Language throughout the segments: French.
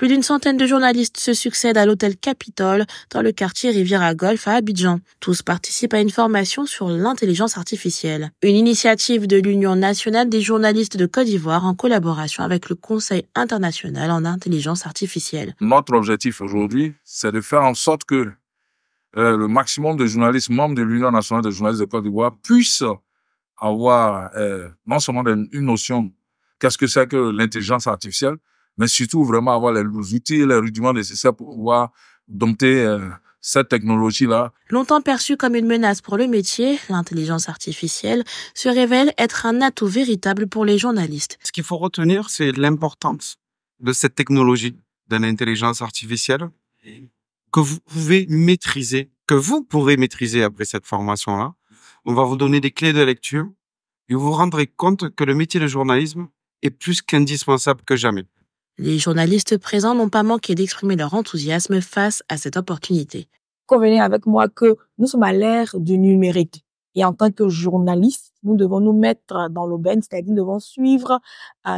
Plus d'une centaine de journalistes se succèdent à l'hôtel Capitole dans le quartier Riviera Golf à Abidjan. Tous participent à une formation sur l'intelligence artificielle. Une initiative de l'Union nationale des journalistes de Côte d'Ivoire en collaboration avec le Conseil international en intelligence artificielle. Notre objectif aujourd'hui, c'est de faire en sorte que euh, le maximum de journalistes membres de l'Union nationale des journalistes de Côte d'Ivoire puissent avoir euh, non seulement une notion qu'est-ce que c'est que l'intelligence artificielle, mais surtout vraiment avoir les, outils, les rudiments nécessaires pour pouvoir dompter euh, cette technologie-là. Longtemps perçue comme une menace pour le métier, l'intelligence artificielle se révèle être un atout véritable pour les journalistes. Ce qu'il faut retenir, c'est l'importance de cette technologie, de l'intelligence artificielle, que vous pouvez maîtriser, que vous pourrez maîtriser après cette formation-là. On va vous donner des clés de lecture et vous vous rendrez compte que le métier de journalisme est plus qu'indispensable que jamais. Les journalistes présents n'ont pas manqué d'exprimer leur enthousiasme face à cette opportunité. Convenez avec moi que nous sommes à l'ère du numérique. Et en tant que journaliste, nous devons nous mettre dans l'aubaine, c'est-à-dire nous devons suivre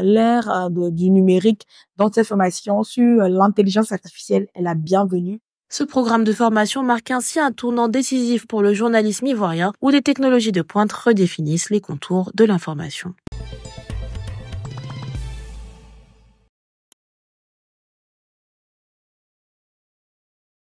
l'ère euh, du numérique. dans cette formation sur l'intelligence artificielle est la bienvenue. Ce programme de formation marque ainsi un tournant décisif pour le journalisme ivoirien où les technologies de pointe redéfinissent les contours de l'information.